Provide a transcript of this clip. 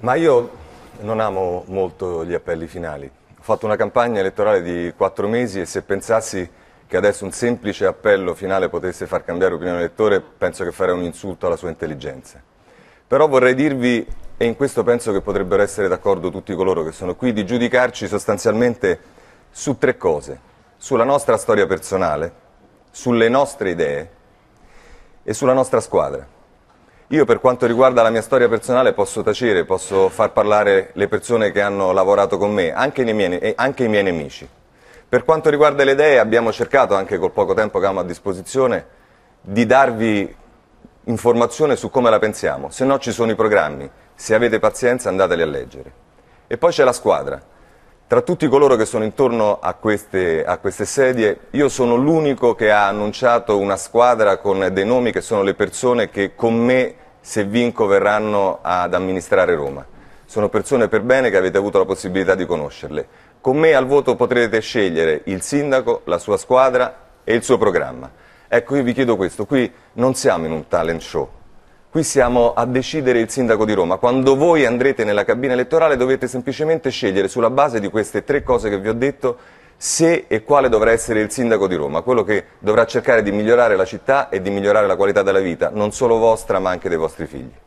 Ma io non amo molto gli appelli finali. Ho fatto una campagna elettorale di quattro mesi e se pensassi che adesso un semplice appello finale potesse far cambiare opinione all'elettore, penso che farei un insulto alla sua intelligenza. Però vorrei dirvi, e in questo penso che potrebbero essere d'accordo tutti coloro che sono qui, di giudicarci sostanzialmente su tre cose. Sulla nostra storia personale, sulle nostre idee e sulla nostra squadra. Io per quanto riguarda la mia storia personale posso tacere, posso far parlare le persone che hanno lavorato con me, anche, miei, anche i miei nemici. Per quanto riguarda le idee abbiamo cercato, anche col poco tempo che abbiamo a disposizione, di darvi informazione su come la pensiamo, se no ci sono i programmi, se avete pazienza andateli a leggere. E poi c'è la squadra. Tra tutti coloro che sono intorno a queste, a queste sedie, io sono l'unico che ha annunciato una squadra con dei nomi che sono le persone che con me se vinco verranno ad amministrare Roma. Sono persone per bene che avete avuto la possibilità di conoscerle. Con me al voto potrete scegliere il sindaco, la sua squadra e il suo programma. Ecco, io vi chiedo questo, qui non siamo in un talent show, qui siamo a decidere il sindaco di Roma. Quando voi andrete nella cabina elettorale dovete semplicemente scegliere sulla base di queste tre cose che vi ho detto se e quale dovrà essere il sindaco di Roma, quello che dovrà cercare di migliorare la città e di migliorare la qualità della vita, non solo vostra ma anche dei vostri figli.